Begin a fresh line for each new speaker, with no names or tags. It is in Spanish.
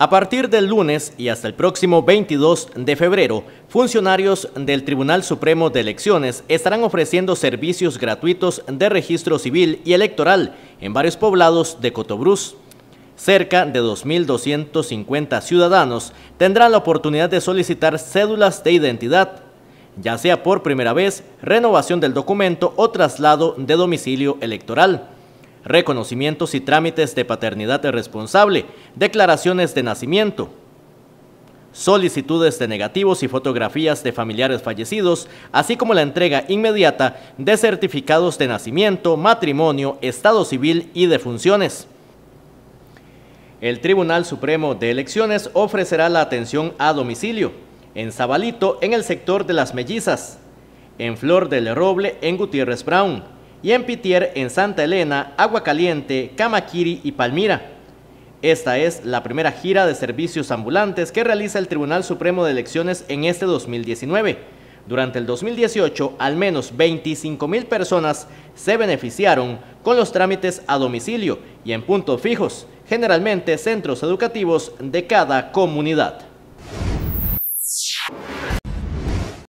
A partir del lunes y hasta el próximo 22 de febrero, funcionarios del Tribunal Supremo de Elecciones estarán ofreciendo servicios gratuitos de registro civil y electoral en varios poblados de Cotobruz. Cerca de 2.250 ciudadanos tendrán la oportunidad de solicitar cédulas de identidad, ya sea por primera vez, renovación del documento o traslado de domicilio electoral reconocimientos y trámites de paternidad responsable, declaraciones de nacimiento, solicitudes de negativos y fotografías de familiares fallecidos, así como la entrega inmediata de certificados de nacimiento, matrimonio, estado civil y de funciones. El Tribunal Supremo de Elecciones ofrecerá la atención a domicilio en Zabalito, en el sector de Las Mellizas, en Flor del Roble, en Gutiérrez Brown, y en Pitier, en Santa Elena, Agua Caliente, Camaquiri y Palmira. Esta es la primera gira de servicios ambulantes que realiza el Tribunal Supremo de Elecciones en este 2019. Durante el 2018, al menos 25.000 personas se beneficiaron con los trámites a domicilio y en puntos fijos, generalmente centros educativos de cada comunidad.